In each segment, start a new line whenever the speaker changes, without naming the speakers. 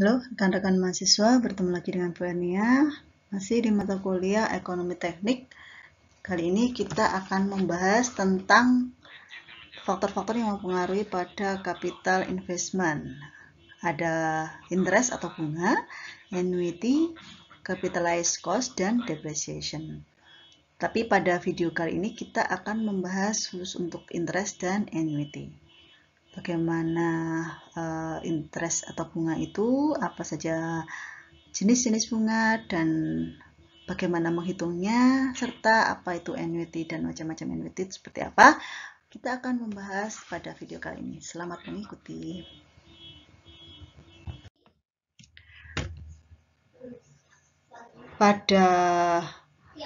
Halo rekan-rekan mahasiswa, bertemu lagi dengan Bu Ernia, masih di mata kuliah Ekonomi Teknik. Kali ini kita akan membahas tentang faktor-faktor yang mempengaruhi pada capital investment. Ada interest atau bunga, annuity, capitalized cost, dan depreciation. Tapi pada video kali ini kita akan membahas khusus untuk interest dan annuity bagaimana uh, interest atau bunga itu, apa saja jenis-jenis bunga dan bagaimana menghitungnya, serta apa itu annuity dan macam-macam annuity seperti apa, kita akan membahas pada video kali ini. Selamat mengikuti. Pada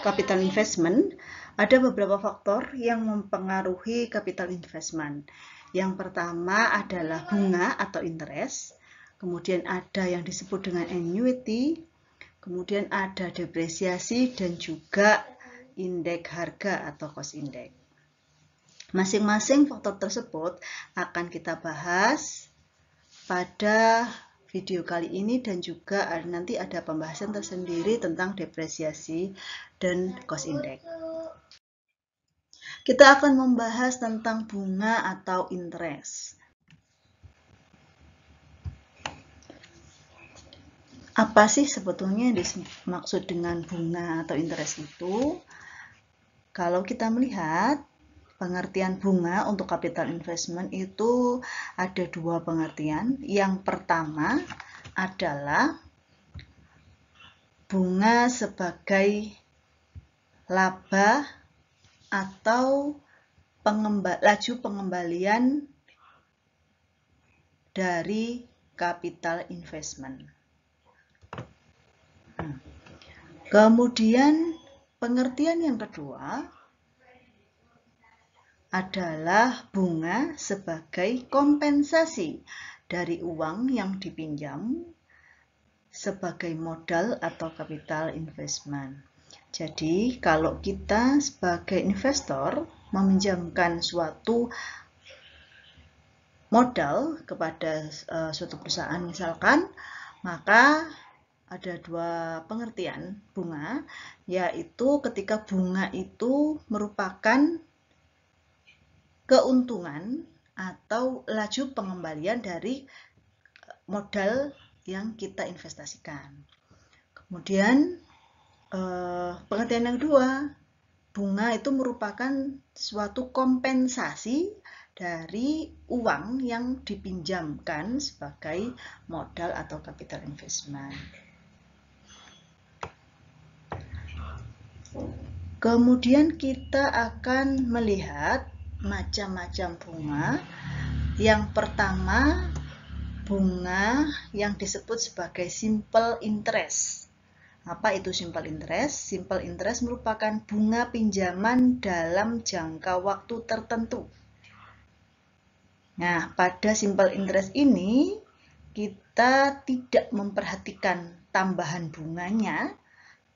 capital investment, ada beberapa faktor yang mempengaruhi capital investment. Yang pertama adalah bunga atau interest, kemudian ada yang disebut dengan annuity, kemudian ada depresiasi dan juga indeks harga atau cost index. Masing-masing faktor tersebut akan kita bahas pada video kali ini dan juga nanti ada pembahasan tersendiri tentang depresiasi dan cost index. Kita akan membahas tentang bunga atau interest. Apa sih sebetulnya yang dimaksud dengan bunga atau interest itu? Kalau kita melihat pengertian bunga untuk capital investment itu ada dua pengertian. Yang pertama adalah bunga sebagai laba atau pengemba laju pengembalian dari capital investment. Hmm. Kemudian pengertian yang kedua adalah bunga sebagai kompensasi dari uang yang dipinjam sebagai modal atau capital investment. Jadi, kalau kita sebagai investor meminjamkan suatu modal kepada eh, suatu perusahaan misalkan, maka ada dua pengertian bunga, yaitu ketika bunga itu merupakan keuntungan atau laju pengembalian dari eh, modal yang kita investasikan. Kemudian eh, pengertian yang kedua, bunga itu merupakan suatu kompensasi dari uang yang dipinjamkan sebagai modal atau capital investment. Kemudian kita akan melihat macam-macam bunga. Yang pertama, bunga yang disebut sebagai simple interest apa itu simple interest? Simple interest merupakan bunga pinjaman dalam jangka waktu tertentu. Nah, pada simple interest ini kita tidak memperhatikan tambahan bunganya,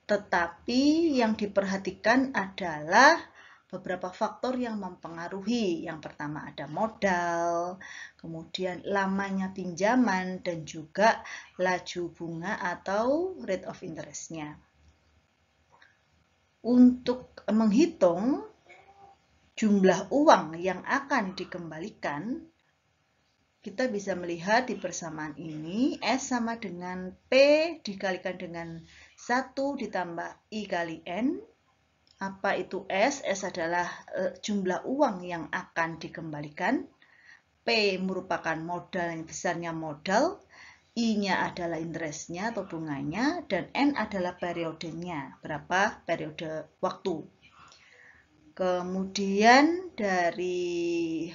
tetapi yang diperhatikan adalah beberapa faktor yang mempengaruhi. Yang pertama ada modal, kemudian lamanya pinjaman, dan juga laju bunga atau rate of interestnya. Untuk menghitung jumlah uang yang akan dikembalikan, kita bisa melihat di persamaan ini S sama dengan P dikalikan dengan 1 ditambah I kali N apa itu S? S adalah e, jumlah uang yang akan dikembalikan. P merupakan modal yang besarnya modal. I-nya adalah interestnya atau bunganya. Dan N adalah periodenya, berapa periode waktu. Kemudian dari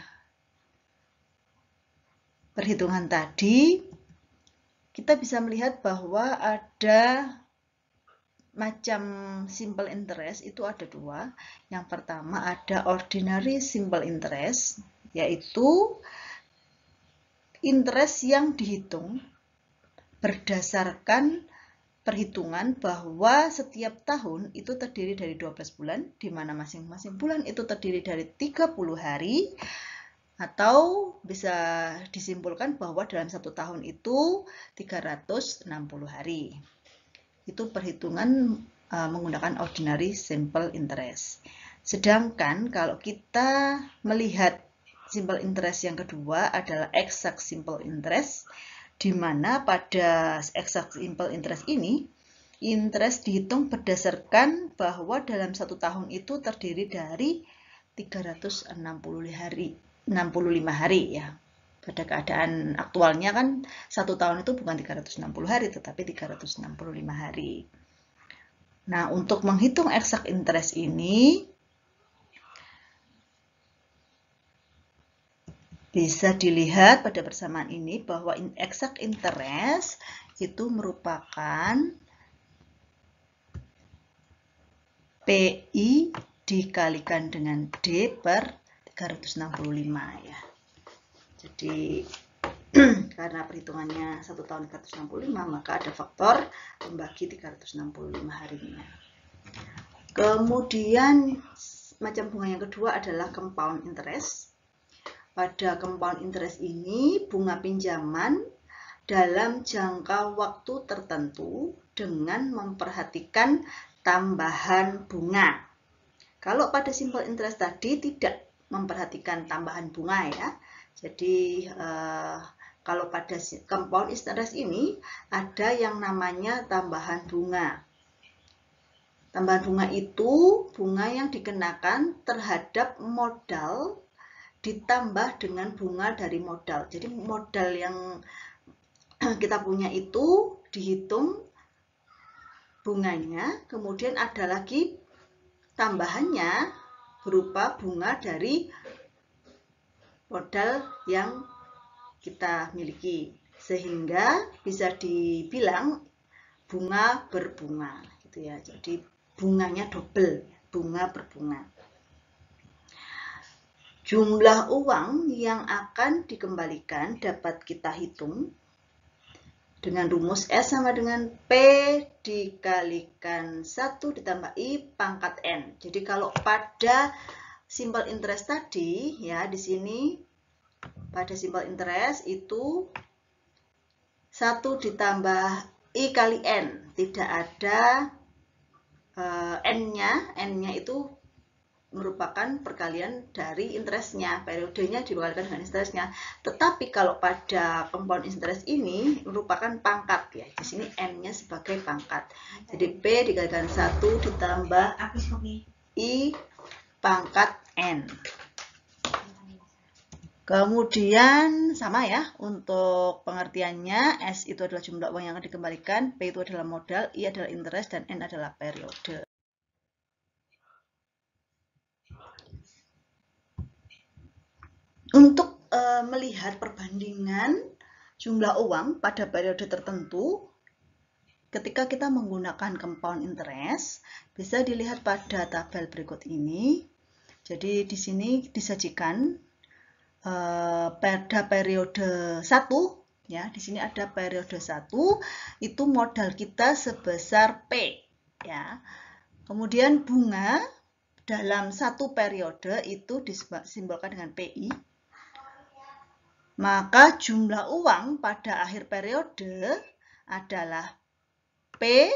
perhitungan tadi, kita bisa melihat bahwa ada macam simple interest itu ada dua. Yang pertama ada ordinary simple interest, yaitu interest yang dihitung berdasarkan perhitungan bahwa setiap tahun itu terdiri dari 12 bulan, di mana masing-masing bulan itu terdiri dari 30 hari, atau bisa disimpulkan bahwa dalam satu tahun itu 360 hari itu perhitungan uh, menggunakan ordinary simple interest. Sedangkan kalau kita melihat simple interest yang kedua adalah exact simple interest, di mana pada exact simple interest ini, interest dihitung berdasarkan bahwa dalam satu tahun itu terdiri dari 365 hari, 65 hari ya pada keadaan aktualnya kan satu tahun itu bukan 360 hari tetapi 365 hari. Nah untuk menghitung exact interest ini bisa dilihat pada persamaan ini bahwa exact interest itu merupakan PI dikalikan dengan D per 365 ya. Jadi karena perhitungannya satu tahun 365 maka ada faktor pembagi 365 harinya kemudian macam bunga yang kedua adalah compound interest pada compound interest ini bunga pinjaman dalam jangka waktu tertentu dengan memperhatikan tambahan bunga kalau pada simple interest tadi tidak memperhatikan tambahan bunga ya jadi uh, kalau pada compound interest ini ada yang namanya tambahan bunga. Tambahan bunga itu bunga yang dikenakan terhadap modal ditambah dengan bunga dari modal. Jadi modal yang kita punya itu dihitung bunganya, kemudian ada lagi tambahannya berupa bunga dari modal yang kita miliki sehingga bisa dibilang bunga berbunga gitu ya jadi bunganya double bunga berbunga jumlah uang yang akan dikembalikan dapat kita hitung dengan rumus S sama dengan P dikalikan 1 ditambah I pangkat N. Jadi kalau pada simbol interest tadi ya di sini pada simbol interest itu satu ditambah I kali N tidak ada eh, N-nya N-nya itu merupakan perkalian dari interestnya periodenya dikalikan dengan interestnya tetapi kalau pada compound interest ini merupakan pangkat ya di sini n-nya sebagai pangkat jadi p dikalikan satu ditambah i pangkat N. Kemudian sama ya untuk pengertiannya S itu adalah jumlah uang yang akan dikembalikan, P itu adalah modal, I adalah interest, dan N adalah periode. Untuk e, melihat perbandingan jumlah uang pada periode tertentu, ketika kita menggunakan compound interest, bisa dilihat pada tabel berikut ini. Jadi di sini disajikan uh, pada periode 1 ya. Di sini ada periode 1 itu modal kita sebesar P ya. Kemudian bunga dalam satu periode itu disimbolkan dengan PI. Maka jumlah uang pada akhir periode adalah P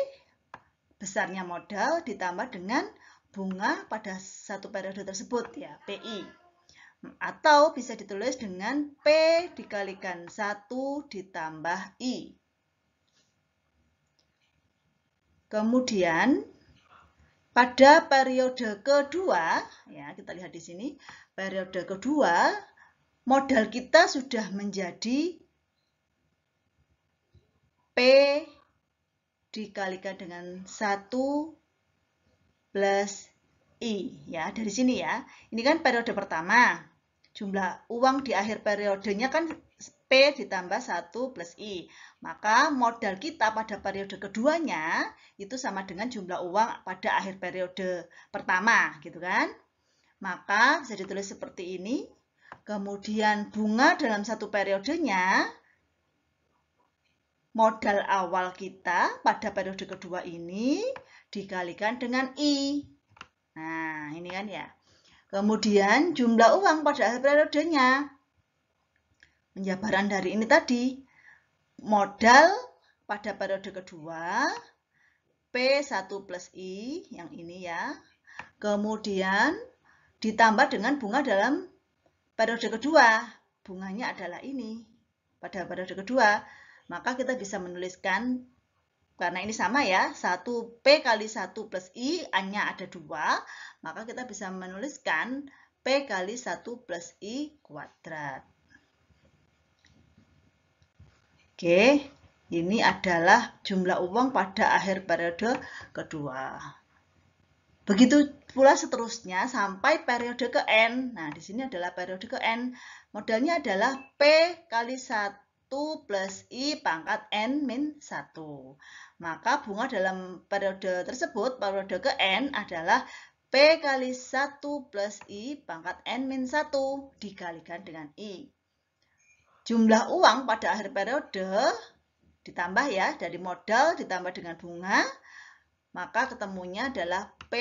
besarnya modal ditambah dengan bunga pada satu periode tersebut ya, PI. Atau bisa ditulis dengan P dikalikan 1 ditambah I. Kemudian pada periode kedua, ya kita lihat di sini, periode kedua modal kita sudah menjadi P dikalikan dengan 1 plus I. Ya, dari sini ya. Ini kan periode pertama. Jumlah uang di akhir periodenya kan P ditambah 1 plus I. Maka modal kita pada periode keduanya itu sama dengan jumlah uang pada akhir periode pertama. gitu kan? Maka bisa ditulis seperti ini. Kemudian bunga dalam satu periodenya modal awal kita pada periode kedua ini dikalikan dengan I. Nah, ini kan ya. Kemudian jumlah uang pada akhir periodenya. Penjabaran dari ini tadi. Modal pada periode kedua. P1 plus I, yang ini ya. Kemudian ditambah dengan bunga dalam periode kedua. Bunganya adalah ini. Pada periode kedua, maka kita bisa menuliskan karena ini sama ya, 1P kali 1 plus I, hanya ada dua, maka kita bisa menuliskan P kali 1 plus I kuadrat. Oke, ini adalah jumlah uang pada akhir periode kedua. Begitu pula seterusnya sampai periode ke N. Nah, di sini adalah periode ke N. Modalnya adalah P kali 1 plus I pangkat N min 1. Maka bunga dalam periode tersebut, periode ke N adalah P kali 1 plus I pangkat N min 1 dikalikan dengan I. Jumlah uang pada akhir periode ditambah ya, dari modal ditambah dengan bunga, maka ketemunya adalah P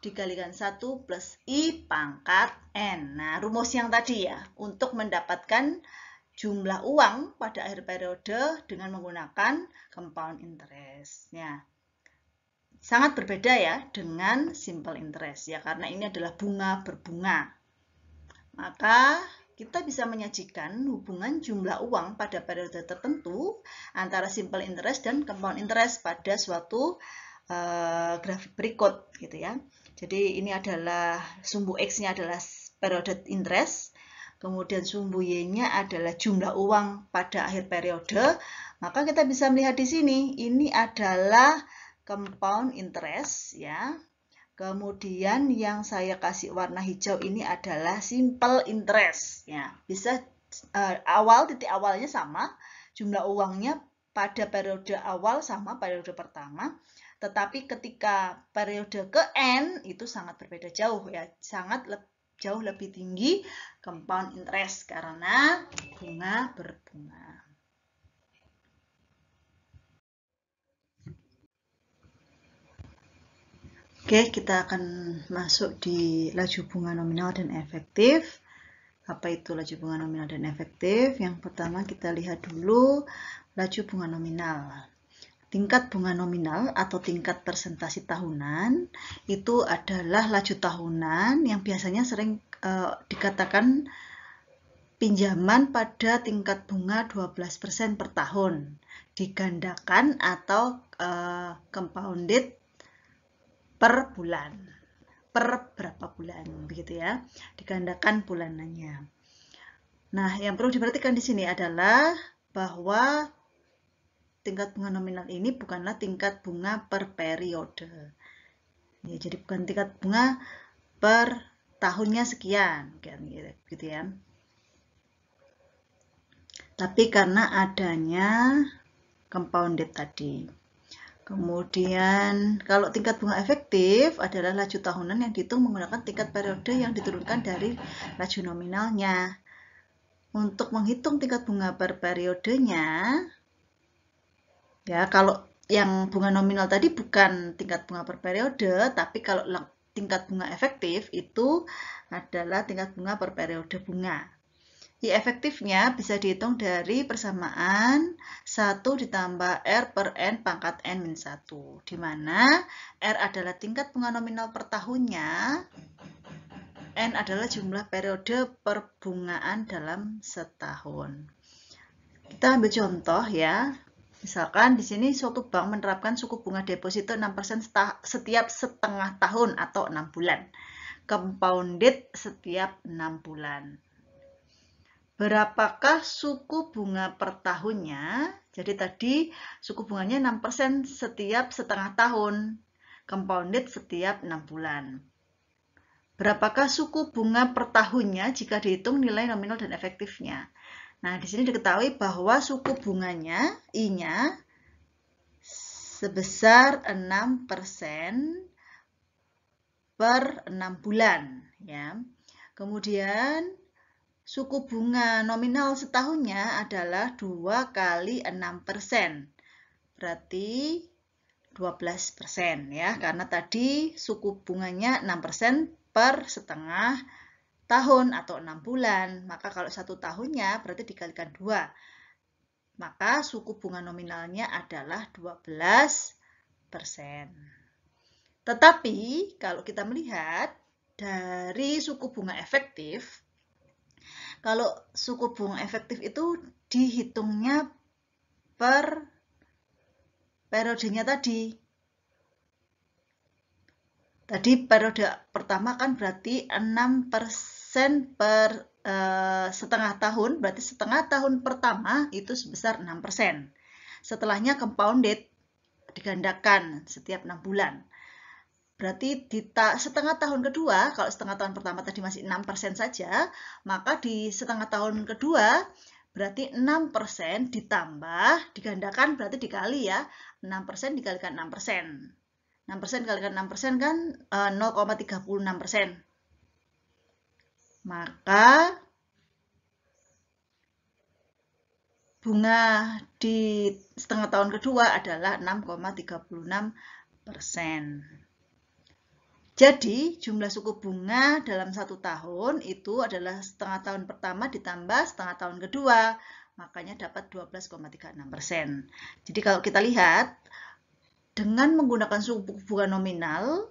dikalikan 1 plus I pangkat N. Nah, rumus yang tadi ya, untuk mendapatkan jumlah uang pada akhir periode dengan menggunakan compound interest. Ya. Sangat berbeda ya dengan simple interest ya karena ini adalah bunga berbunga. Maka kita bisa menyajikan hubungan jumlah uang pada periode tertentu antara simple interest dan compound interest pada suatu uh, grafik berikut gitu ya. Jadi ini adalah sumbu X-nya adalah periode interest kemudian sumbu Y-nya adalah jumlah uang pada akhir periode, maka kita bisa melihat di sini, ini adalah compound interest ya. Kemudian yang saya kasih warna hijau ini adalah simple interest ya. Bisa uh, awal titik awalnya sama, jumlah uangnya pada periode awal sama periode pertama, tetapi ketika periode ke N itu sangat berbeda jauh ya, sangat lebih jauh lebih tinggi compound interest karena bunga berbunga. Oke, kita akan masuk di laju bunga nominal dan efektif. Apa itu laju bunga nominal dan efektif? Yang pertama kita lihat dulu laju bunga nominal. Tingkat bunga nominal atau tingkat persentasi tahunan itu adalah laju tahunan yang biasanya sering e, dikatakan pinjaman pada tingkat bunga 12% per tahun digandakan atau e, compounded per bulan per berapa bulan begitu ya digandakan bulanannya. Nah, yang perlu diperhatikan di sini adalah bahwa tingkat bunga nominal ini bukanlah tingkat bunga per periode. Ya, jadi bukan tingkat bunga per tahunnya sekian, kan, gitu ya. Tapi karena adanya compounded tadi. Kemudian kalau tingkat bunga efektif adalah laju tahunan yang dihitung menggunakan tingkat periode yang diturunkan dari laju nominalnya. Untuk menghitung tingkat bunga per periodenya, Ya, kalau yang bunga nominal tadi bukan tingkat bunga per periode, tapi kalau tingkat bunga efektif itu adalah tingkat bunga per periode bunga. I efektifnya bisa dihitung dari persamaan 1 ditambah R per N pangkat N minus 1, di mana R adalah tingkat bunga nominal per tahunnya, N adalah jumlah periode perbungaan dalam setahun. Kita ambil contoh ya, Misalkan di sini suatu bank menerapkan suku bunga deposito 6% setiap setengah tahun atau 6 bulan. Compounded setiap 6 bulan. Berapakah suku bunga per tahunnya? Jadi tadi suku bunganya 6% setiap setengah tahun. Compounded setiap 6 bulan. Berapakah suku bunga per tahunnya jika dihitung nilai nominal dan efektifnya? Nah, di sini diketahui bahwa suku bunganya I-nya sebesar 6% per 6 bulan ya. Kemudian suku bunga nominal setahunnya adalah 2 kali 6%. Berarti 12% ya, karena tadi suku bunganya 6% per setengah tahun atau enam bulan. Maka kalau satu tahunnya berarti dikalikan dua. Maka suku bunga nominalnya adalah 12 persen. Tetapi kalau kita melihat dari suku bunga efektif, kalau suku bunga efektif itu dihitungnya per periodenya tadi. Tadi periode pertama kan berarti 6 persen per uh, setengah tahun, berarti setengah tahun pertama itu sebesar 6%. Setelahnya compounded digandakan setiap 6 bulan. Berarti di ta setengah tahun kedua, kalau setengah tahun pertama tadi masih 6% saja, maka di setengah tahun kedua berarti 6% ditambah, digandakan berarti dikali ya, 6% dikalikan 6%. 6% dikalikan 6% kan 0,36%. Eh, maka bunga di setengah tahun kedua adalah 6,36 Jadi jumlah suku bunga dalam satu tahun itu adalah setengah tahun pertama ditambah setengah tahun kedua, makanya dapat 12,36 persen. Jadi kalau kita lihat, dengan menggunakan suku bunga nominal,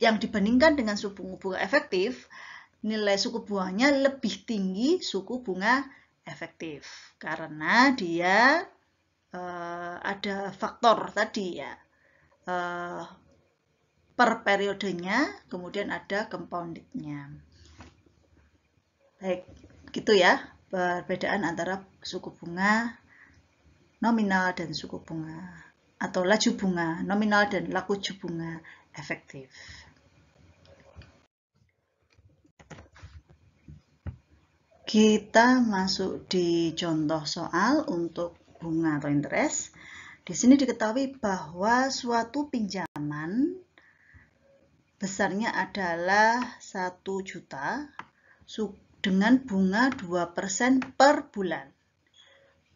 yang dibandingkan dengan suku bunga efektif, nilai suku bunganya lebih tinggi suku bunga efektif karena dia uh, ada faktor tadi ya uh, per periodenya, kemudian ada compoundednya. Baik, gitu ya perbedaan antara suku bunga nominal dan suku bunga atau laju bunga nominal dan laku bunga efektif. Kita masuk di contoh soal untuk bunga atau interest. Di sini diketahui bahwa suatu pinjaman besarnya adalah 1 juta dengan bunga 2% per bulan.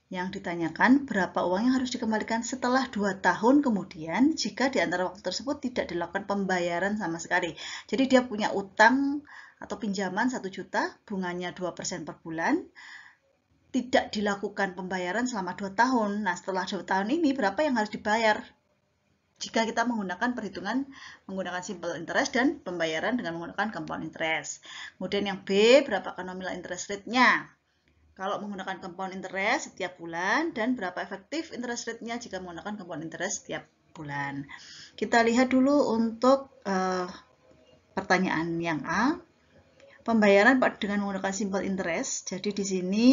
Yang ditanyakan berapa uang yang harus dikembalikan setelah 2 tahun kemudian jika di antara waktu tersebut tidak dilakukan pembayaran sama sekali. Jadi dia punya utang atau pinjaman 1 juta, bunganya 2% per bulan, tidak dilakukan pembayaran selama 2 tahun. Nah, setelah 2 tahun ini berapa yang harus dibayar? Jika kita menggunakan perhitungan menggunakan simple interest dan pembayaran dengan menggunakan compound interest. Kemudian yang B, berapakah nominal interest rate-nya? Kalau menggunakan compound interest setiap bulan dan berapa efektif interest rate-nya jika menggunakan compound interest setiap bulan. Kita lihat dulu untuk uh, pertanyaan yang A pembayaran dengan menggunakan simple interest. Jadi di sini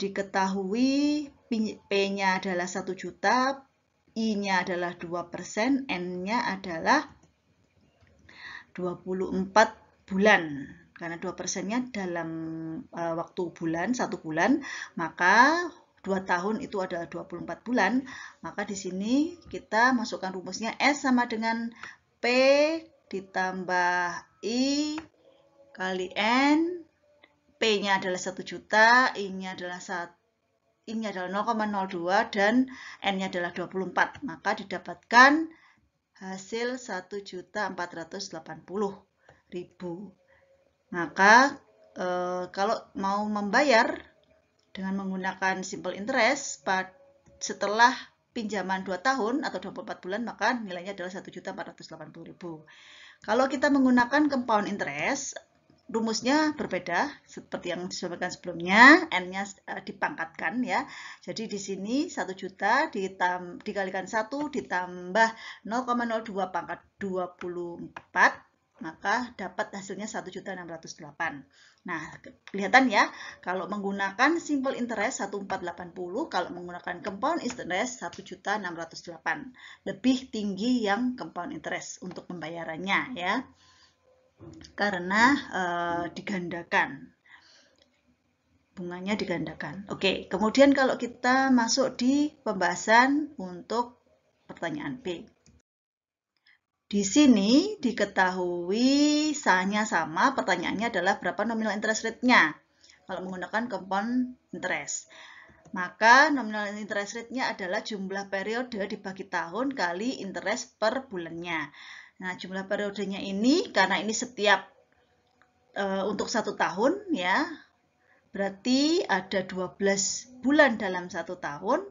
diketahui P-nya adalah 1 juta, I-nya adalah 2%, N-nya adalah 24 bulan. Karena 2%-nya dalam uh, waktu bulan, satu bulan, maka 2 tahun itu adalah 24 bulan. Maka di sini kita masukkan rumusnya S sama dengan P ditambah I kali N, P-nya adalah 1 juta, I-nya adalah satu I-nya adalah 0,02 dan N-nya adalah 24. Maka didapatkan hasil 1.480.000. Maka eh, kalau mau membayar dengan menggunakan simple interest setelah pinjaman 2 tahun atau 24 bulan maka nilainya adalah 1.480.000. Kalau kita menggunakan compound interest rumusnya berbeda seperti yang disampaikan sebelumnya n-nya eh, dipangkatkan ya jadi di sini satu juta ditam, dikalikan satu ditambah 0,02 pangkat 24 maka dapat hasilnya satu juta 1.608 nah kelihatan ya kalau menggunakan simple interest 1480 kalau menggunakan compound interest juta 1.608 lebih tinggi yang compound interest untuk pembayarannya ya karena uh, digandakan bunganya digandakan. Oke, kemudian kalau kita masuk di pembahasan untuk pertanyaan B. Di sini diketahui sahnya sama, pertanyaannya adalah berapa nominal interest rate-nya kalau menggunakan compound interest. Maka nominal interest rate-nya adalah jumlah periode dibagi tahun kali interest per bulannya. Nah, jumlah periodenya ini karena ini setiap e, untuk satu tahun ya, berarti ada 12 bulan dalam satu tahun,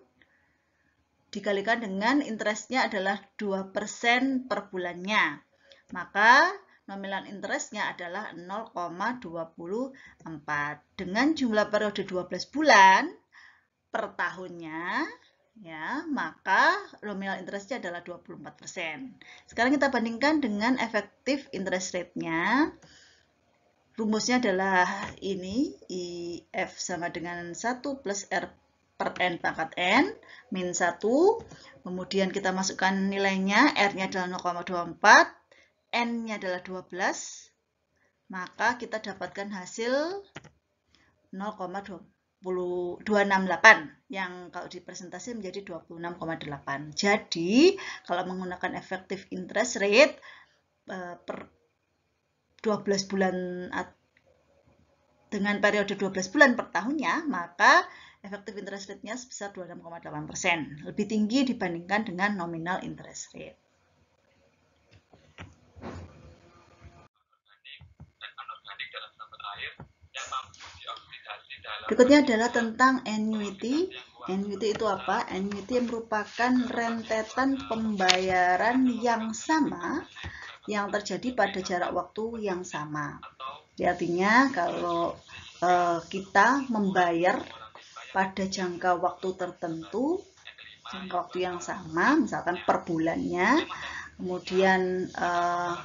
dikalikan dengan interestnya adalah 2% per bulannya. Maka nominal interestnya adalah 0,24. Dengan jumlah periode 12 bulan per tahunnya, ya, maka nominal interestnya adalah 24%. Sekarang kita bandingkan dengan efektif interest rate-nya. Rumusnya adalah ini, IF sama dengan 1 plus R per N pangkat N, min 1. Kemudian kita masukkan nilainya, R-nya adalah 0,24, N-nya adalah 12. Maka kita dapatkan hasil 0,24. 268 yang kalau dipresentasi menjadi 26,8. Jadi kalau menggunakan effective interest rate eh, per 12 bulan dengan periode 12 bulan per tahunnya, maka effective interest rate-nya sebesar 26,8%, lebih tinggi dibandingkan dengan nominal interest rate. Berikutnya adalah tentang annuity. Annuity itu apa? Annuity merupakan rentetan pembayaran yang sama yang terjadi pada jarak waktu yang sama. Artinya kalau eh, kita membayar pada jangka waktu tertentu, jangka waktu yang sama, misalkan per bulannya, kemudian eh,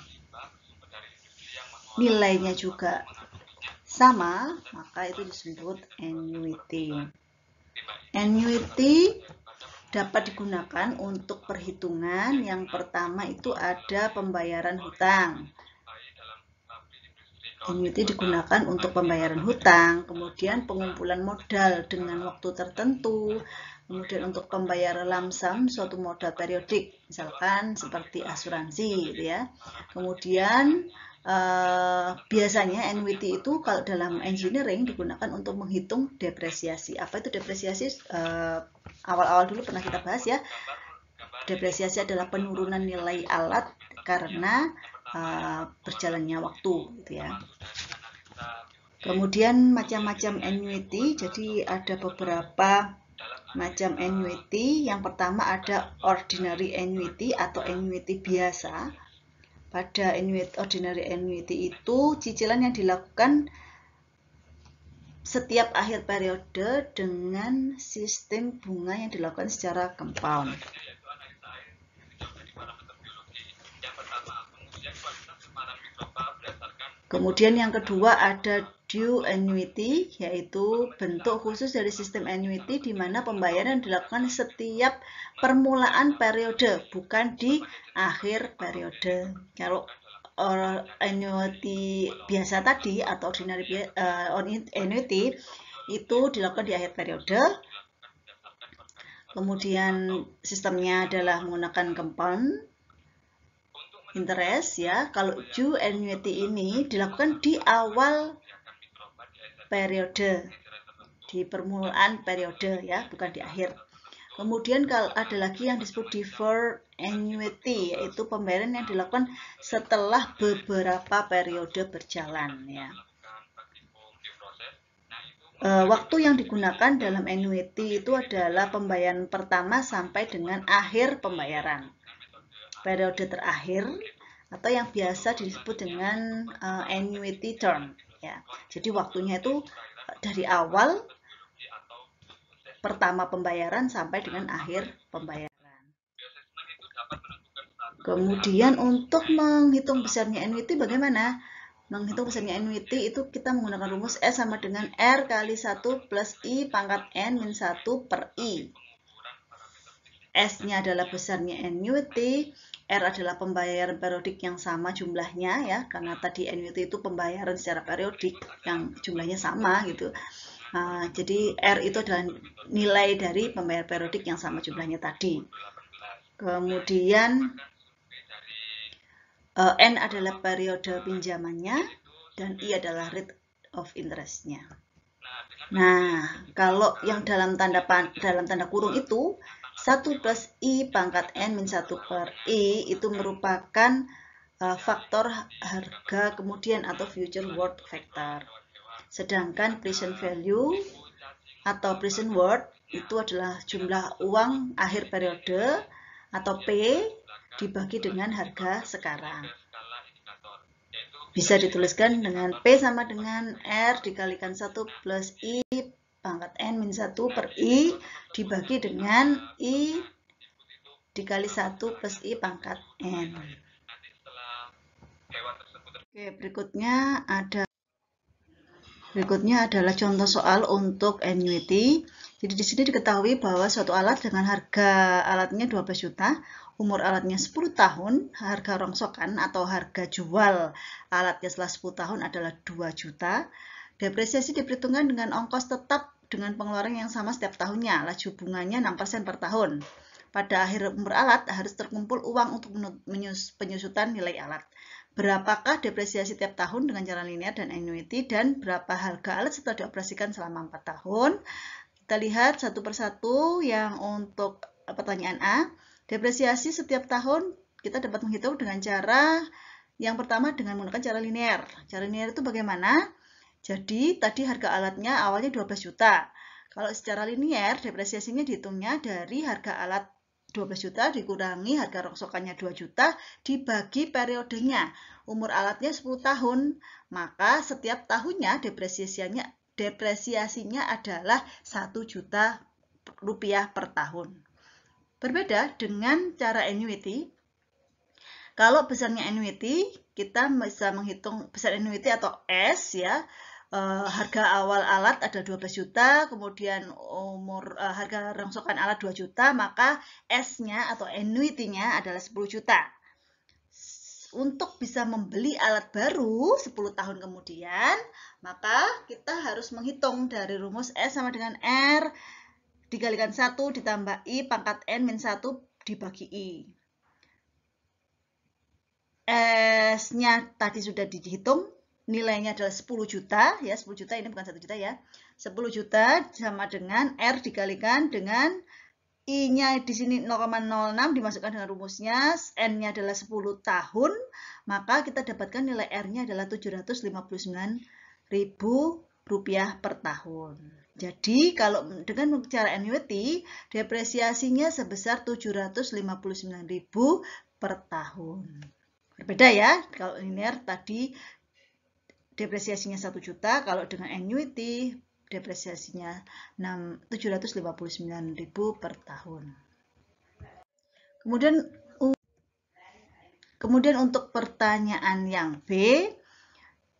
nilainya juga sama, maka itu disebut annuity. Annuity dapat digunakan untuk perhitungan yang pertama itu ada pembayaran hutang. Annuity digunakan untuk pembayaran hutang, kemudian pengumpulan modal dengan waktu tertentu, kemudian untuk pembayaran lamsam suatu modal periodik, misalkan seperti asuransi, gitu ya. Kemudian Eh, biasanya NWT itu kalau dalam engineering digunakan untuk menghitung depresiasi. Apa itu depresiasi? Eh, awal-awal uh, dulu pernah kita bahas ya. Depresiasi adalah penurunan nilai alat karena uh, berjalannya waktu, gitu ya. Kemudian macam-macam annuity. Jadi ada beberapa macam annuity. Yang pertama ada ordinary annuity atau annuity biasa pada annuity, ordinary annuity itu cicilan yang dilakukan setiap akhir periode dengan sistem bunga yang dilakukan secara compound. Kemudian yang kedua ada due annuity yaitu bentuk khusus dari sistem annuity di mana pembayaran dilakukan setiap permulaan periode bukan di akhir periode. Kalau eh, annuity biasa tadi atau ordinary uh, annuity itu dilakukan di akhir periode. Kemudian sistemnya adalah menggunakan compound interest ya. Kalau due annuity ini dilakukan di awal periode di permulaan periode ya bukan di akhir kemudian kalau ada lagi yang disebut deferred annuity yaitu pembayaran yang dilakukan setelah beberapa periode berjalan ya e, waktu yang digunakan dalam annuity itu adalah pembayaran pertama sampai dengan akhir pembayaran periode terakhir atau yang biasa disebut dengan uh, annuity term ya jadi waktunya itu eh, dari awal pertama pembayaran sampai dengan akhir pembayaran kemudian untuk menghitung besarnya NWT bagaimana menghitung besarnya NWT itu kita menggunakan rumus S sama dengan R kali 1 plus I pangkat N min 1 per I S-nya adalah besarnya NWT. R adalah pembayaran periodik yang sama jumlahnya ya karena tadi NUT itu pembayaran secara periodik yang jumlahnya sama gitu uh, jadi R itu adalah nilai dari pembayaran periodik yang sama jumlahnya tadi kemudian uh, N adalah periode pinjamannya dan I adalah rate of interestnya nah kalau yang dalam tanda dalam tanda kurung itu 1 plus I pangkat N min 1 per i itu merupakan eh, faktor harga kemudian atau future worth factor. Sedangkan present value atau present worth itu adalah jumlah uang akhir periode atau P dibagi dengan harga sekarang. Bisa dituliskan dengan P sama dengan R dikalikan 1 plus I pangkat n min 1 per i dibagi dengan i dikali 1 plus i pangkat n. Oke, berikutnya ada Berikutnya adalah contoh soal untuk annuity. Jadi di sini diketahui bahwa suatu alat dengan harga alatnya 12 juta, umur alatnya 10 tahun, harga rongsokan atau harga jual alatnya setelah 10 tahun adalah 2 juta. Depresiasi diperhitungkan dengan ongkos tetap dengan pengeluaran yang sama setiap tahunnya, laju bunganya 6% per tahun. Pada akhir umur alat harus terkumpul uang untuk penyusutan nilai alat. Berapakah depresiasi tiap tahun dengan cara linear dan annuity dan berapa harga alat setelah dioperasikan selama 4 tahun? Kita lihat satu persatu yang untuk eh, pertanyaan A. Depresiasi setiap tahun kita dapat menghitung dengan cara yang pertama dengan menggunakan cara linear. Cara linear itu bagaimana? Jadi tadi harga alatnya awalnya 12 juta. Kalau secara linier depresiasinya dihitungnya dari harga alat 12 juta dikurangi harga rongsokannya 2 juta dibagi periodenya. Umur alatnya 10 tahun, maka setiap tahunnya depresiasinya depresiasinya adalah 1 juta rupiah per tahun. Berbeda dengan cara annuity. Kalau besarnya annuity, kita bisa menghitung besar annuity atau S ya uh, harga awal alat ada 12 juta, kemudian umur uh, harga rongsokan alat 2 juta, maka S-nya atau annuity-nya adalah 10 juta. Untuk bisa membeli alat baru 10 tahun kemudian, maka kita harus menghitung dari rumus S sama dengan R dikalikan 1 ditambah I pangkat N min 1 dibagi I. S-nya tadi sudah dihitung, nilainya adalah 10 juta ya 10 juta ini bukan satu juta ya 10 juta sama dengan R dikalikan dengan I-nya di sini 0,06 dimasukkan dengan rumusnya, N-nya adalah 10 tahun, maka kita dapatkan nilai R-nya adalah ribu rupiah per tahun. Jadi kalau dengan cara annuity, depresiasinya sebesar ribu per tahun. Berbeda ya, kalau linear tadi depresiasinya 1 juta, kalau dengan annuity depresiasinya 759.000 per tahun. Kemudian kemudian untuk pertanyaan yang B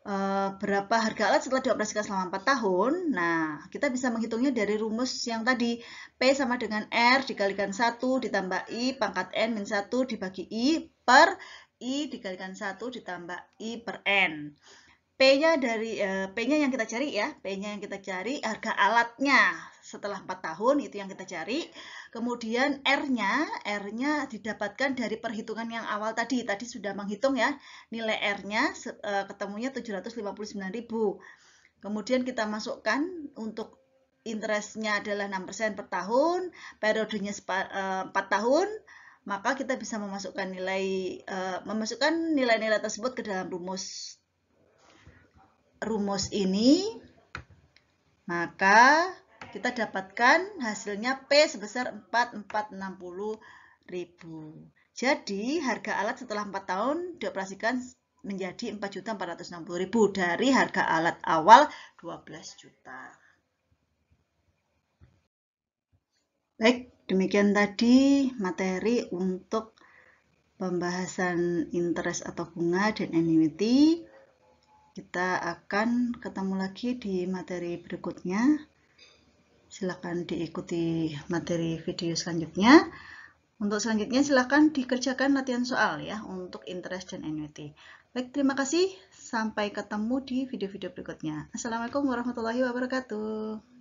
eh, berapa harga alat setelah dioperasikan selama 4 tahun? Nah, kita bisa menghitungnya dari rumus yang tadi P sama dengan R dikalikan 1 ditambah I pangkat N min 1 dibagi I per I dikalikan 1 ditambah I per N. P-nya dari eh, P-nya yang kita cari ya, P-nya yang kita cari harga alatnya setelah 4 tahun itu yang kita cari. Kemudian R-nya, R-nya didapatkan dari perhitungan yang awal tadi. Tadi sudah menghitung ya nilai R-nya eh, ketemunya 759.000. Kemudian kita masukkan untuk interestnya adalah 6% per tahun, periodenya 4 eh, tahun, maka kita bisa memasukkan nilai eh, memasukkan nilai-nilai tersebut ke dalam rumus rumus ini, maka kita dapatkan hasilnya P sebesar 4460 ribu. Jadi harga alat setelah 4 tahun dioperasikan menjadi 4.460.000 dari harga alat awal 12 juta. Baik, demikian tadi materi untuk pembahasan interest atau bunga dan annuity. Kita akan ketemu lagi di materi berikutnya. silahkan diikuti materi video selanjutnya. Untuk selanjutnya silahkan dikerjakan latihan soal ya untuk interest dan annuity. Baik, terima kasih. Sampai ketemu di video-video berikutnya. Assalamualaikum warahmatullahi wabarakatuh.